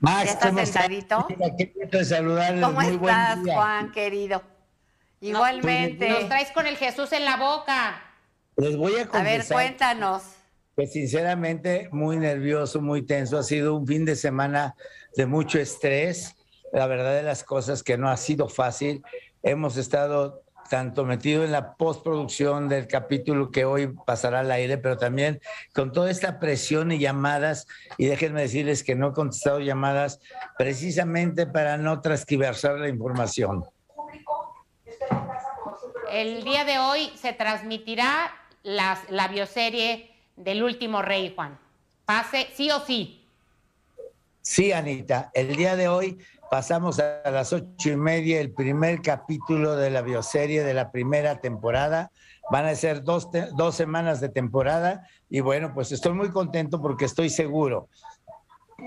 Max, ¿Ya estás sentadito? ¿Cómo estás, Juan, querido? Igualmente. Pues, nos traes con el Jesús en la boca. Les voy a contar. A ver, cuéntanos. Pues sinceramente, muy nervioso, muy tenso. Ha sido un fin de semana de mucho estrés. La verdad de las cosas que no ha sido fácil. Hemos estado tanto metido en la postproducción del capítulo que hoy pasará al aire, pero también con toda esta presión y llamadas, y déjenme decirles que no he contestado llamadas precisamente para no transquiversar la información. El día de hoy se transmitirá las, la bioserie del último rey, Juan. Pase sí o sí. Sí, Anita, el día de hoy pasamos a las ocho y media el primer capítulo de la bioserie de la primera temporada. Van a ser dos, dos semanas de temporada y bueno, pues estoy muy contento porque estoy seguro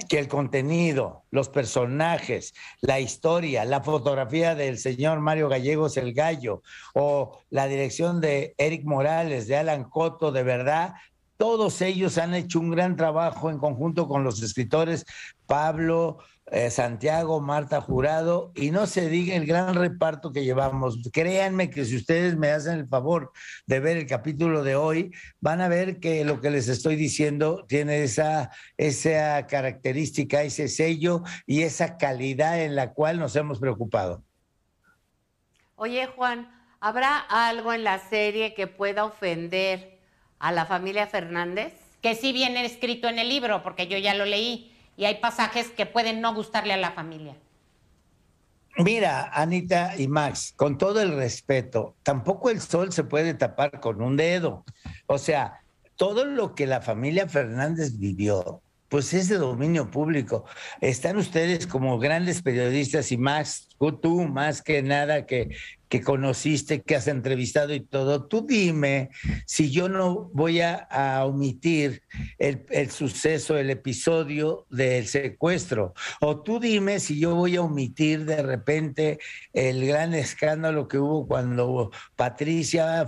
que el contenido, los personajes, la historia, la fotografía del señor Mario Gallegos el Gallo o la dirección de Eric Morales, de Alan Coto, de verdad todos ellos han hecho un gran trabajo en conjunto con los escritores Pablo, eh, Santiago, Marta Jurado, y no se diga el gran reparto que llevamos. Créanme que si ustedes me hacen el favor de ver el capítulo de hoy, van a ver que lo que les estoy diciendo tiene esa, esa característica, ese sello y esa calidad en la cual nos hemos preocupado. Oye, Juan, ¿habrá algo en la serie que pueda ofender a la familia Fernández, que sí viene escrito en el libro, porque yo ya lo leí, y hay pasajes que pueden no gustarle a la familia. Mira, Anita y Max, con todo el respeto, tampoco el sol se puede tapar con un dedo. O sea, todo lo que la familia Fernández vivió, pues es de dominio público. Están ustedes como grandes periodistas y Max, tú más que nada que, que conociste, que has entrevistado y todo, tú dime si yo no voy a, omitir el, suceso, el episodio del secuestro, o tú dime si yo voy a omitir de repente el gran escándalo que hubo cuando Patricia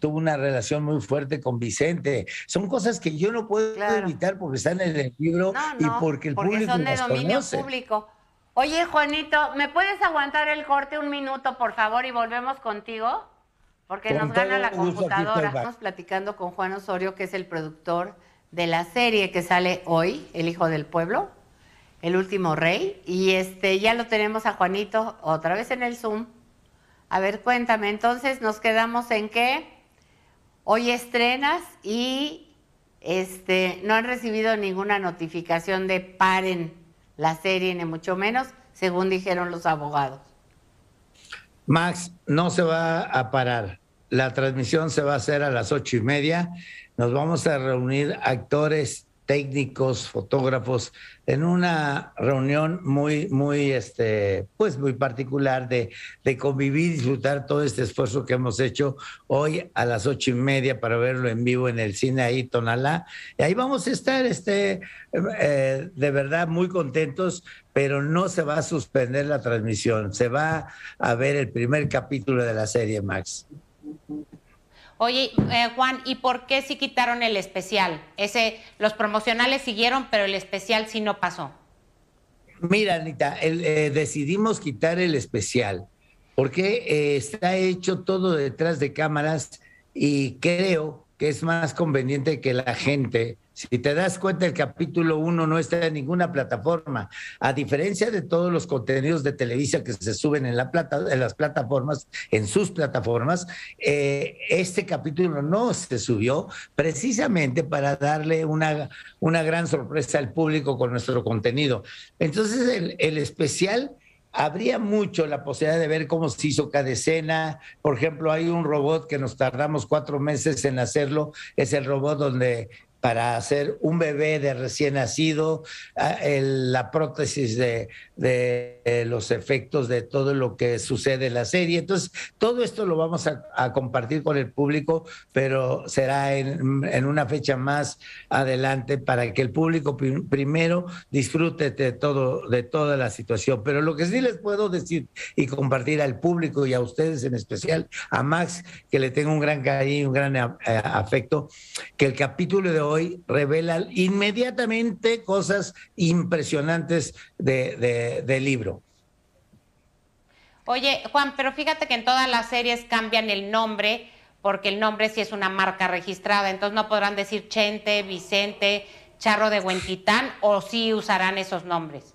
tuvo una relación muy fuerte con Vicente. Son cosas que yo no puedo evitar porque están en el libro y porque el público de dominio público. Oye, Juanito, ¿me puedes aguantar el corte un minuto, por favor, y volvemos contigo? Porque nos gana la computadora. Estamos platicando con Juan Osorio, que es el productor de la serie que sale hoy, El Hijo del Pueblo, El Último Rey. Y este, ya lo tenemos a Juanito otra vez en el Zoom. A ver, cuéntame, entonces nos quedamos en qué? hoy estrenas y este, no han recibido ninguna notificación de paren la serie, ni mucho menos, según dijeron los abogados. Max, no se va a parar. La transmisión se va a hacer a las ocho y media. Nos vamos a reunir actores técnicos, fotógrafos, en una reunión muy, muy, este, pues muy particular de, de convivir, disfrutar todo este esfuerzo que hemos hecho hoy a las ocho y media para verlo en vivo en el cine ahí, Tonalá. Y ahí vamos a estar, este, eh, de verdad, muy contentos, pero no se va a suspender la transmisión, se va a ver el primer capítulo de la serie, Max. Oye, eh, Juan, ¿y por qué sí quitaron el especial? Ese, los promocionales siguieron, pero el especial sí no pasó. Mira, Anita, eh, decidimos quitar el especial porque eh, está hecho todo detrás de cámaras y creo que es más conveniente que la gente si te das cuenta, el capítulo 1 no está en ninguna plataforma. A diferencia de todos los contenidos de Televisa que se suben en, la plata, en las plataformas, en sus plataformas, eh, este capítulo no se subió precisamente para darle una, una gran sorpresa al público con nuestro contenido. Entonces, el, el especial habría mucho la posibilidad de ver cómo se hizo cada escena. Por ejemplo, hay un robot que nos tardamos cuatro meses en hacerlo. Es el robot donde para hacer un bebé de recién nacido, ah, la prótesis de eh, los efectos de todo lo que sucede en la serie. Entonces, todo esto lo vamos a, compartir con el público, pero será en, una fecha más adelante para que el público primero disfrute de, todo, de toda la situación. Pero lo que sí les puedo decir y compartir al público y a ustedes en especial, a Max, que le tengo un gran cariño un gran eh, afecto, que el capítulo de hoy revela inmediatamente cosas impresionantes del de libro. Oye, Juan, pero fíjate que en todas las series cambian el nombre, porque el nombre sí es una marca registrada, entonces no podrán decir Chente, Vicente, Charro de Huentitán, o sí usarán esos nombres.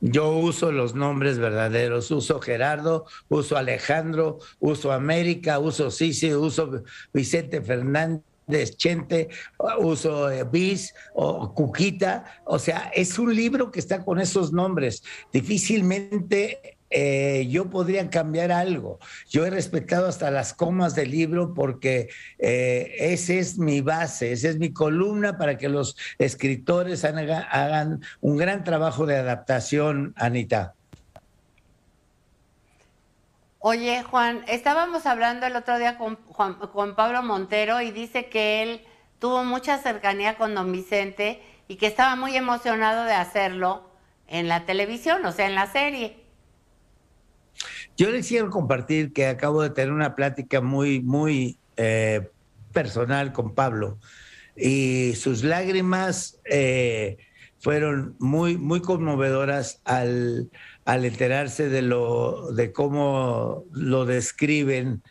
Yo uso los nombres verdaderos, uso Gerardo, uso Alejandro, uso América, uso Sisi, uso Vicente Fernández Chente, uso eh, bis o cuquita, o sea, es un libro que está con esos nombres. Difícilmente eh, yo podría cambiar algo. Yo he respetado hasta las comas del libro porque eh, esa es mi base, esa es mi columna para que los escritores hagan un gran trabajo de adaptación, Anita. Oye, Juan, estábamos hablando el otro día con, con Pablo Montero y dice que él tuvo mucha cercanía con don Vicente y que estaba muy emocionado de hacerlo en la televisión, o sea, en la serie. Yo les quiero compartir que acabo de tener una plática muy, muy eh, personal con Pablo y sus lágrimas eh, fueron muy, muy conmovedoras al, al, enterarse de, lo, de cómo lo describen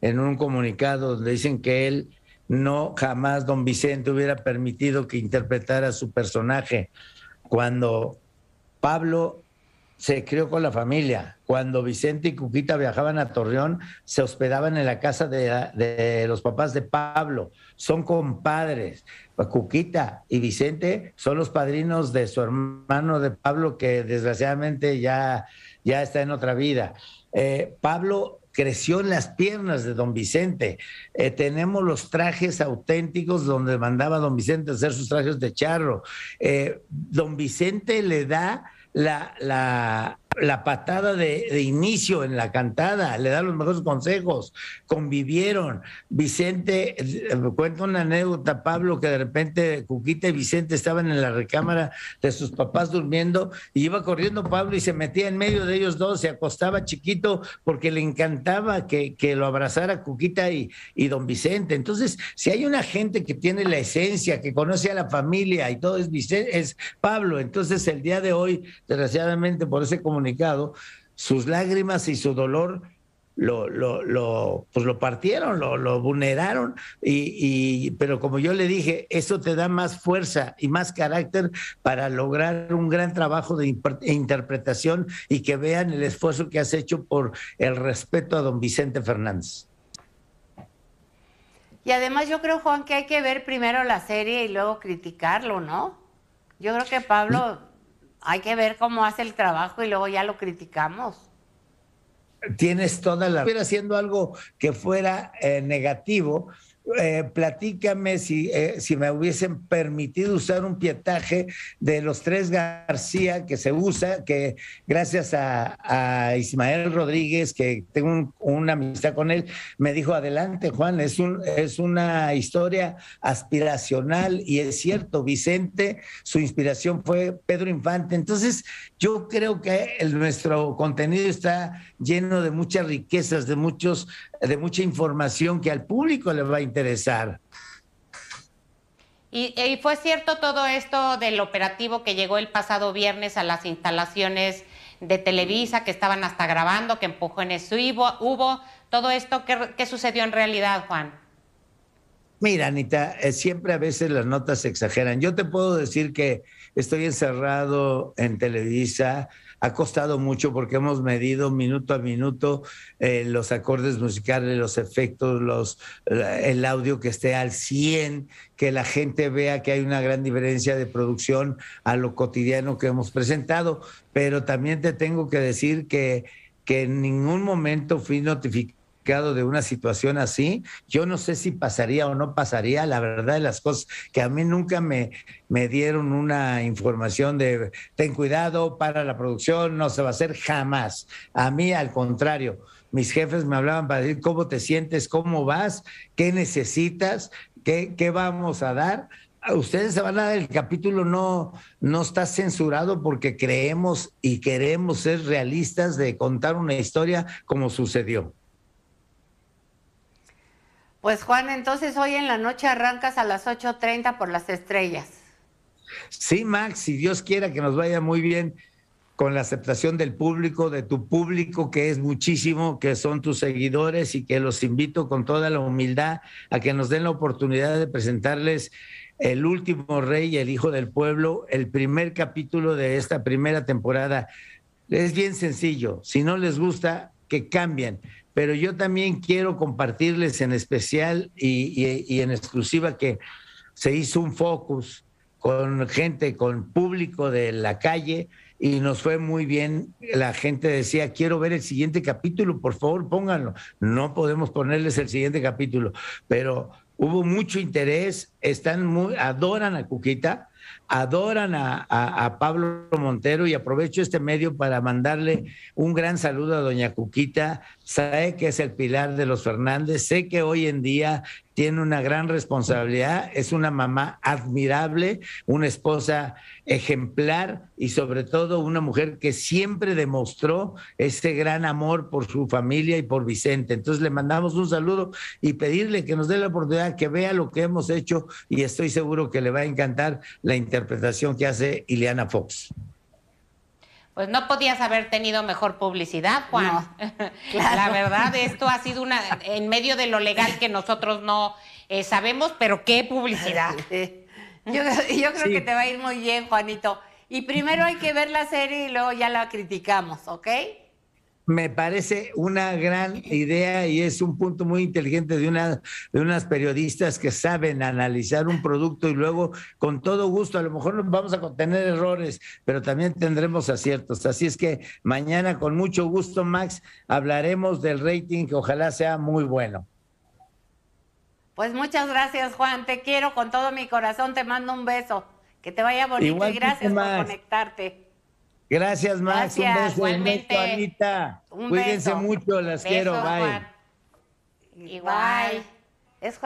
en un comunicado donde dicen que él no jamás don Vicente hubiera permitido que interpretara su personaje cuando Pablo se crió con la familia. Cuando Vicente y Cuquita viajaban a Torreón, se hospedaban en la casa de, los papás de Pablo. Son compadres. Cuquita y Vicente son los padrinos de su hermano de Pablo, que desgraciadamente ya, ya está en otra vida. Eh, Pablo creció en las piernas de don Vicente. Eh, tenemos los trajes auténticos donde mandaba don Vicente hacer sus trajes de charro. Eh, don Vicente le da la, la, la patada de, inicio en la cantada, le da los mejores consejos, convivieron. Vicente, eh, cuenta una anécdota, Pablo, que de repente Cuquita y Vicente estaban en la recámara de sus papás durmiendo y iba corriendo Pablo y se metía en medio de ellos dos, se acostaba chiquito porque le encantaba que, lo abrazara Cuquita y, y don Vicente. Entonces, si hay una gente que tiene la esencia, que conoce a la familia y todo es, Vicente, es Pablo, entonces el día de hoy, desgraciadamente por ese comunicado, sus lágrimas y su dolor lo, pues partieron, lo, vulneraron, pero como yo le dije, eso te da más fuerza y más carácter para lograr un gran trabajo de e interpretación y que vean el esfuerzo que has hecho por el respeto a don Vicente Fernández. Y además yo creo, Juan, que hay que ver primero la serie y luego criticarlo, ¿no? Yo creo que Pablo hay que ver cómo hace el trabajo y luego ya lo criticamos. Tienes toda la... Estuviera haciendo algo que fuera eh, negativo, eh, platícame si, eh, si me hubiesen permitido usar un pietaje de los tres García que se usa, que gracias a, Ismael Rodríguez, que tengo una amistad con él, me dijo, adelante Juan, es, un, es una historia aspiracional y es cierto, Vicente, su inspiración fue Pedro Infante. Entonces, yo creo que nuestro contenido está lleno de muchas riquezas, de muchos de mucha información que al público le va a interesar. Y, fue cierto todo esto del operativo que llegó el pasado viernes a las instalaciones de Televisa, que estaban hasta grabando, que empujó empujones hubo, hubo todo esto, ¿qué, sucedió en realidad, Juan? Mira, Anita, eh, siempre a veces las notas se exageran. Yo te puedo decir que estoy encerrado en Televisa ha costado mucho porque hemos medido minuto a minuto eh, los acordes musicales, los efectos, los, el audio que esté al 100, que la gente vea que hay una gran diferencia de producción a lo cotidiano que hemos presentado. Pero también te tengo que decir que, que en ningún momento fui notificado de una situación así. Yo no sé si pasaría o no pasaría, la verdad de las cosas, que a mí nunca me, me dieron una información de ten cuidado para la producción, no se va a hacer jamás. A mí, al contrario. Mis jefes me hablaban para decir cómo te sientes, cómo vas, qué necesitas, qué, vamos a dar ustedes se van a dar el capítulo no no está censurado porque creemos y queremos ser realistas de contar una historia como sucedió. Pues Juan, entonces hoy en la noche arrancas a las 8.30 por las estrellas. Sí, Max, si Dios quiera que nos vaya muy bien con la aceptación del público, de tu público, que es muchísimo, que son tus seguidores y que los invito con toda la humildad a que nos den la oportunidad de presentarles El último rey, el hijo del pueblo, el primer capítulo de esta primera temporada. Es bien sencillo, si no les gusta, que cambien pero yo también quiero compartirles en especial y, en exclusiva que se hizo un focus con gente, con público de la calle y nos fue muy bien. La gente decía, quiero ver el siguiente capítulo, por favor pónganlo. No podemos ponerles el siguiente capítulo, pero hubo mucho interés, están muy, adoran a Cuquita, adoran a, Pablo Montero y aprovecho este medio para mandarle un gran saludo a doña Cuquita. Sabe que es el pilar de los Fernández. Sé que hoy en día tiene una gran responsabilidad, es una mamá admirable, una esposa ejemplar y sobre todo una mujer que siempre demostró este gran amor por su familia y por Vicente. Entonces le mandamos un saludo y pedirle que nos dé la oportunidad que vea lo que hemos hecho y estoy seguro que le va a encantar la interpretación que hace Ileana Fox pues no podías haber tenido mejor publicidad, Juan. La verdad, esto ha sido una, en medio de lo legal que nosotros no eh, sabemos, pero qué publicidad. Yo, creo que te va a ir muy bien, Juanito. Y primero hay que ver la serie y luego ya la criticamos, ¿ok? me parece una gran idea y es un punto muy inteligente de, una, de unas periodistas que saben analizar un producto y luego con todo gusto, a lo mejor vamos a contener errores, pero también tendremos aciertos. Así es que mañana con mucho gusto, Max, hablaremos del rating que ojalá sea muy bueno. Pues muchas gracias, Juan. Te quiero con todo mi corazón. Te mando un beso. Que te vaya bonito y gracias por conectarte. Gracias, Max. un beso igualmente. Ernesto, Anita. Un Cuídense mucho, las quiero. Bye. bye. Es